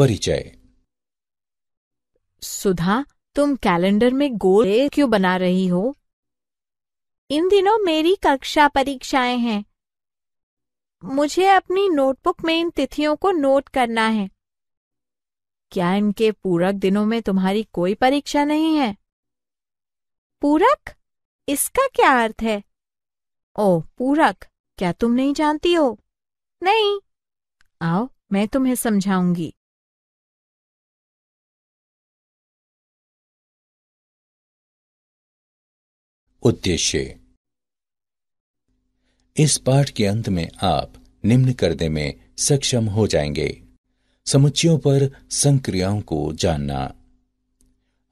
परिचय सुधा तुम कैलेंडर में गोल क्यों बना रही हो इन दिनों मेरी कक्षा परीक्षाएं हैं मुझे अपनी नोटबुक में इन तिथियों को नोट करना है क्या इनके पूरक दिनों में तुम्हारी कोई परीक्षा नहीं है पूरक इसका क्या अर्थ है ओ पूरक क्या तुम नहीं जानती हो नहीं आओ मैं तुम्हें समझाऊंगी उद्देश्य इस पाठ के अंत में आप निम्न करने में सक्षम हो जाएंगे समुच्चयों पर संक्रियाओं को जानना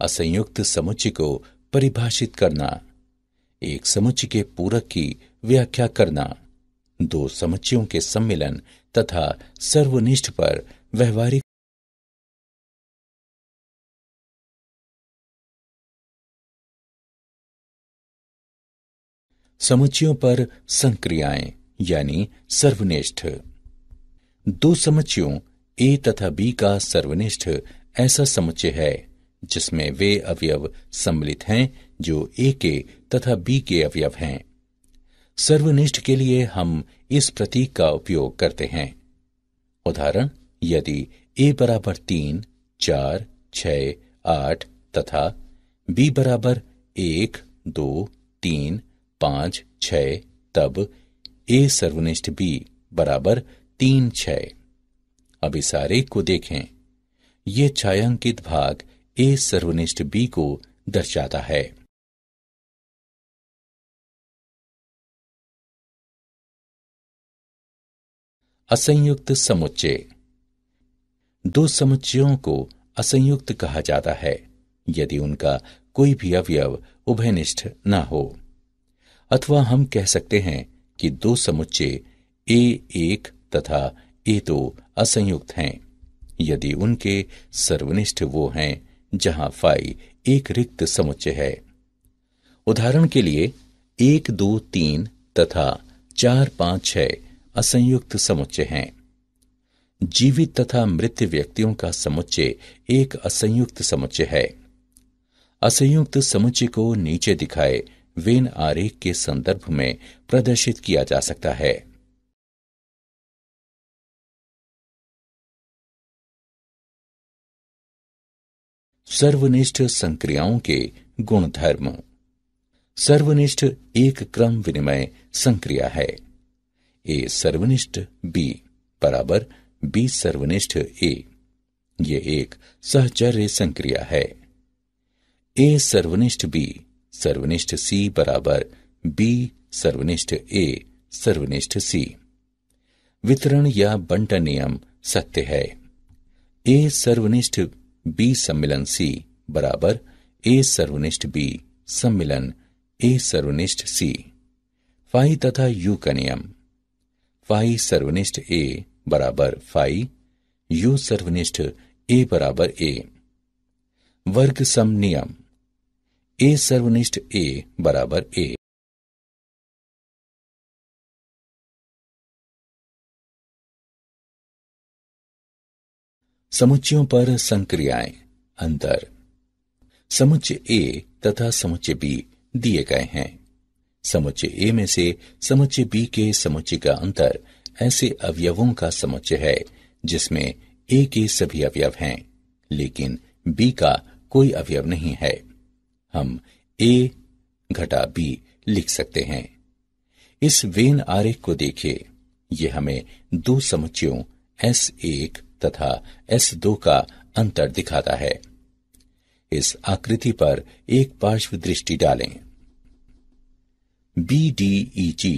असंयुक्त समुच्चय को परिभाषित करना एक समुच्चय के पूरक की व्याख्या करना दो समुच्चयों के सम्मिलन तथा सर्वनिष्ठ पर व्यवहारिक समुचियों पर संक्रियाएं यानी सर्वनिष्ठ दो समुचियों ए तथा बी का सर्वनिष्ठ ऐसा समुच्चय है जिसमें वे अवयव सम्मिलित हैं जो ए के तथा बी के अवयव हैं सर्वनिष्ठ के लिए हम इस प्रतीक का उपयोग करते हैं उदाहरण यदि ए बराबर तीन चार छ आठ तथा बी बराबर एक दो तीन पांच छ तब ए सर्वनिष्ठ बी बराबर तीन छ अब इस को देखें यह छायांकित भाग ए सर्वनिष्ठ बी को दर्शाता है असंयुक्त समुच्चय दो समुच्चयों को असंयुक्त कहा जाता है यदि उनका कोई भी अवयव उभयनिष्ठ ना हो अथवा हम कह सकते हैं कि दो समुच्चय ए एक तथा ए दो असंयुक्त हैं यदि उनके सर्वनिष्ठ वो हैं जहां फाई एक रिक्त समुच्चय है उदाहरण के लिए एक दो तीन तथा चार पांच छ असंयुक्त समुच्चय हैं जीवित तथा मृत व्यक्तियों का समुच्चय एक असंयुक्त समुच्चय है असंयुक्त समुच्चय को नीचे दिखाए वेन आरेख के संदर्भ में प्रदर्शित किया जा सकता है सर्वनिष्ठ संक्रियाओं के गुणधर्म सर्वनिष्ठ एक क्रम विनिमय संक्रिया है ए सर्वनिष्ठ बी बराबर बी सर्वनिष्ठ ए ये एक सहचर्य संक्रिया है ए सर्वनिष्ठ बी सर्वनिष्ठ सी बराबर बी सर्वनिष्ठ ए सर्वनिष्ठ सी वितरण या बंटन नियम सत्य है ए सर्वनिष्ठ बी सम्मिलन सी बराबर ए सर्वनिष्ठ बी सम्मिलन ए सर्वनिष्ठ सी फाई तथा यू का नियम फाई सर्वनिष्ठ ए बराबर फाई यू सर्वनिष्ठ ए बराबर ए वर्ग सम नियम ए सर्वनिष्ठ ए बराबर ए समुच्चयों पर संक्रियाएं अंतर समुच्चय ए तथा समुच्चय बी दिए गए हैं समुच्चय ए में से समुच्चय बी के समुच्चय का अंतर ऐसे अवयवों का समुच्चय है जिसमें ए के सभी अवयव हैं लेकिन बी का कोई अवयव नहीं है हम ए घटा बी लिख सकते हैं इस वेन आरेख को देखिए ये हमें दो समुच्चयों एस एक तथा एस दो का अंतर दिखाता है इस आकृति पर एक पार्श्व दृष्टि डालें बी डी ई जी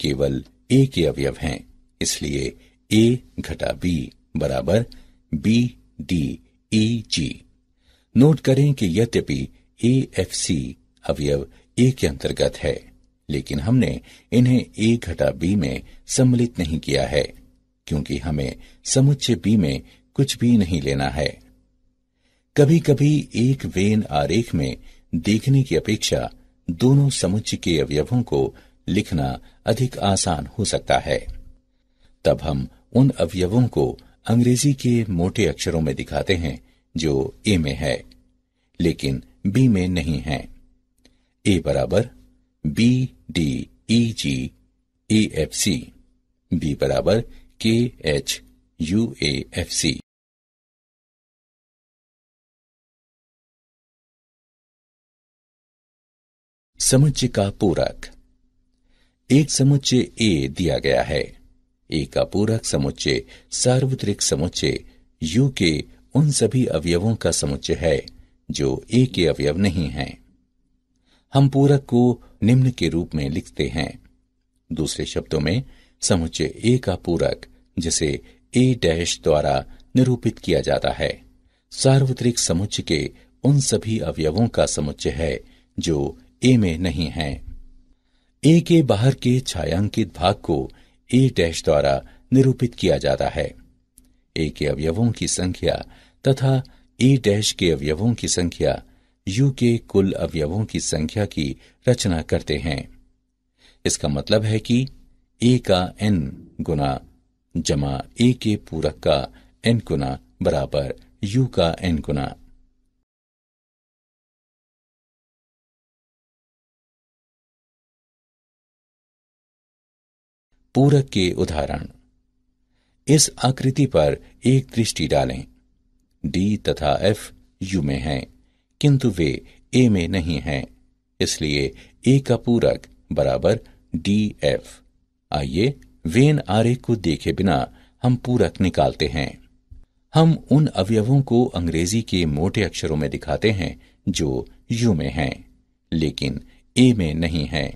केवल ए के अवयव हैं इसलिए ए घटा बी बराबर B D E G note करें कि यद्यपि ए एफ सी अवयव ए के अंतर्गत है लेकिन हमने इन्हें ए घटा बी में सम्मिलित नहीं किया है क्योंकि हमें समुच्चय बी में कुछ भी नहीं लेना है कभी कभी एक वेन आरेख में देखने की अपेक्षा दोनों समुच्चय के अवयवों को लिखना अधिक आसान हो सकता है तब हम उन अवयवों को अंग्रेजी के मोटे अक्षरों में दिखाते हैं जो ए में है लेकिन बी में नहीं है ए बराबर B D E G A F C B बराबर K H U A F C समुच्चय का पूरक एक समुच्चय ए दिया गया है ए का पूरक समुच्चय सार्वत्रिक समुच्चय यू के उन सभी अवयवों का समुच्चय है जो ए के अवयव नहीं है हम पूरक को निम्न के रूप में लिखते हैं दूसरे शब्दों में समुच्चय ए का पूरक जिसे ए डैश द्वारा निरूपित किया जाता है सार्वत्रिक समुच्चय के उन सभी अवयवों का समुच्चय है जो ए में नहीं है ए के बाहर के छायांकित भाग को ए डैश द्वारा निरूपित किया जाता है ए के अवयवों की संख्या तथा ई डैश के अवयवों की संख्या यू के कुल अवयवों की संख्या की रचना करते हैं इसका मतलब है कि ए का एन गुना जमा ए के पूरक का एन गुना बराबर यू का एन गुना पूरक के उदाहरण इस आकृति पर एक दृष्टि डालें डी तथा एफ यू में हैं किंतु वे ए में नहीं हैं इसलिए ए का पूरक बराबर डी एफ आइए वेन आरेख को देखे बिना हम पूरक निकालते हैं हम उन अवयवों को अंग्रेजी के मोटे अक्षरों में दिखाते हैं जो यू में हैं लेकिन ए में नहीं हैं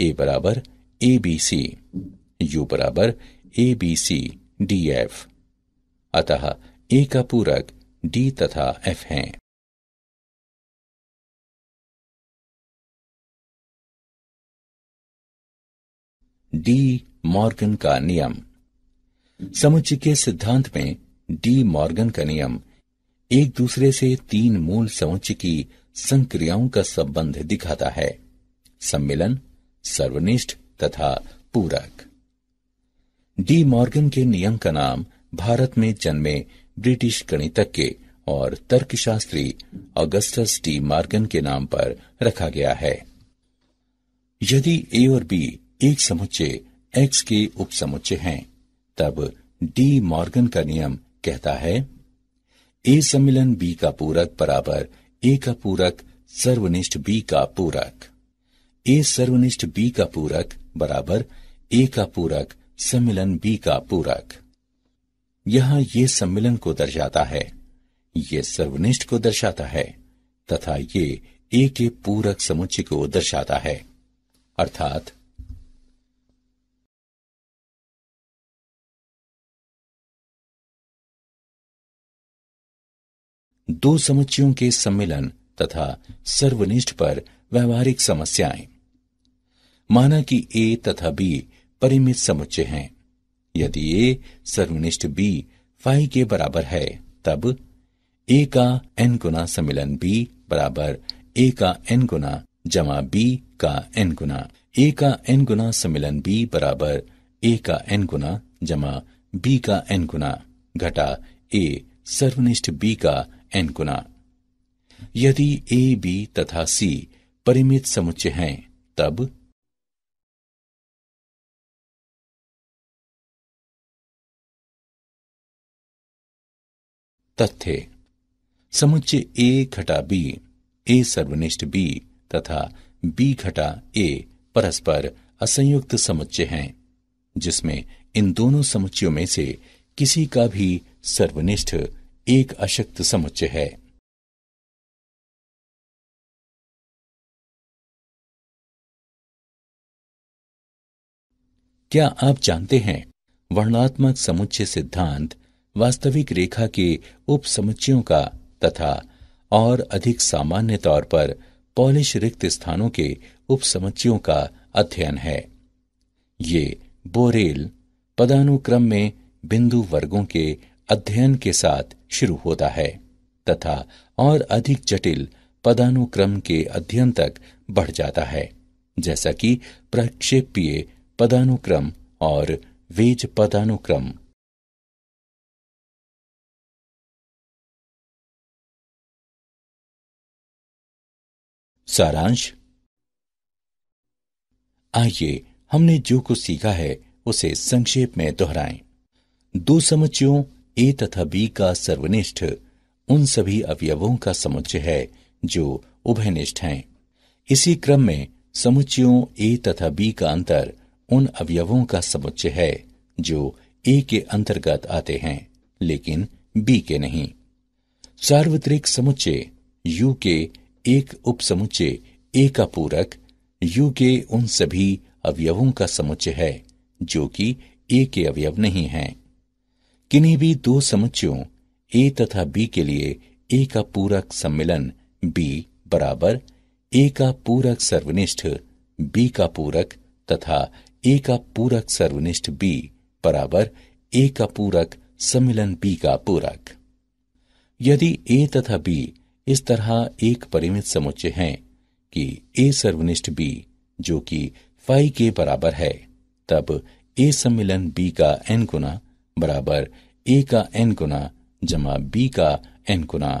ए बराबर ए बी सी यू बराबर A B C D F अतः ए का पूरक डी तथा एफ हैं डी मॉर्गन का नियम समुच्चय के सिद्धांत में डी मॉर्गन का नियम एक दूसरे से तीन मूल समुच्चय की संक्रियाओं का संबंध दिखाता है सम्मिलन सर्वनिष्ठ तथा पूरक डी मॉर्गन के नियम का नाम भारत में जन्मे ब्रिटिश गणितज्ञ और तर्कशास्त्री अगस्टस टी मार्गन के नाम पर रखा गया है यदि ए और बी एक समुच्चय एक्स के उपसमुच्चय हैं तब डी मॉर्गन का नियम कहता है ए सम्मिलन बी का पूरक बराबर ए का पूरक सर्वनिष्ठ बी का पूरक ए सर्वनिष्ठ बी का पूरक बराबर ए का पूरक सम्मिलन बी का पूरक यहां ये सम्मिलन को दर्शाता है ये सर्वनिष्ठ को दर्शाता है तथा ये एक एक पूरक समुच्चय को दर्शाता है अर्थात दो समुच्चयों के सम्मिलन तथा सर्वनिष्ठ पर व्यवहारिक समस्याएं माना कि ए तथा बी परिमित समुच्चय हैं यदि ए सर्वनिष्ठ बी फाई के बराबर है तब ए का एन गुना सम्मिलन बी बराबर ए का एन गुना जमा बी का एन गुना ए का एन गुना सम्मिलन बी बराबर ए का एन गुना जमा बी का एन गुना घटा ए सर्वनिष्ठ बी का एन गुना यदि ए बी तथा सी परिमित समुच्चय हैं तब तथ्य समुच्चय ए घटा बी ए सर्वनिष्ठ बी तथा बी घटा ए परस्पर असंयुक्त समुच्चय हैं जिसमें इन दोनों समुच्चयों में से किसी का भी सर्वनिष्ठ एक अशक्त समुच्चय है क्या आप जानते हैं वर्णात्मक समुच्चय सिद्धांत वास्तविक रेखा के उपसमुच्चयों का तथा और अधिक सामान्य तौर पर पॉलिश रिक्त स्थानों के उपसमुच्चयों का अध्ययन है ये बोरेल पदानुक्रम में बिंदु वर्गों के अध्ययन के साथ शुरू होता है तथा और अधिक जटिल पदानुक्रम के अध्ययन तक बढ़ जाता है जैसा कि प्रक्षेपीय पदानुक्रम और वेज पदानुक्रम सारांश आइए हमने जो कुछ सीखा है उसे संक्षेप में दोहराएं। दो समुचियों ए तथा बी का सर्वनिष्ठ उन सभी अवयवों का समुच्चय है जो उभयनिष्ठ हैं इसी क्रम में समुच्चयों ए तथा बी का अंतर उन अवयवों का समुच्चय है जो ए के अंतर्गत आते हैं लेकिन बी के नहीं सार्वत्रिक समुच्चय यू के एक उपसमुच्चय एक अपूरक यू के उन सभी अवयवों का समुच्चय है जो कि ए के अवयव नहीं है किन्हीं भी दो समुच्चयों ए तथा बी के लिए ए का पूरक सम्मिलन बी बराबर ए का पूरक सर्वनिष्ठ बी का पूरक तथा ए का पूरक सर्वनिष्ठ बी बराबर ए का पूरक सम्मिलन बी का पूरक यदि ए तथा बी इस तरह एक परिमित समुच्चय है कि ए सर्वनिष्ठ बी जो कि फाइ के बराबर है तब ए सम्मिलन बी का एन गुना बराबर ए का एन गुना जमा बी का एन गुना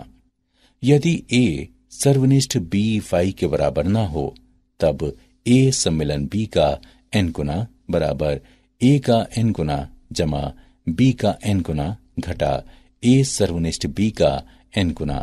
यदि ए सर्वनिष्ठ बी फाई के बराबर ना हो तब ए सम्मिलन बी का एन गुना बराबर ए का एन गुना जमा बी का एन गुना घटा ए सर्वनिष्ठ बी का एन गुना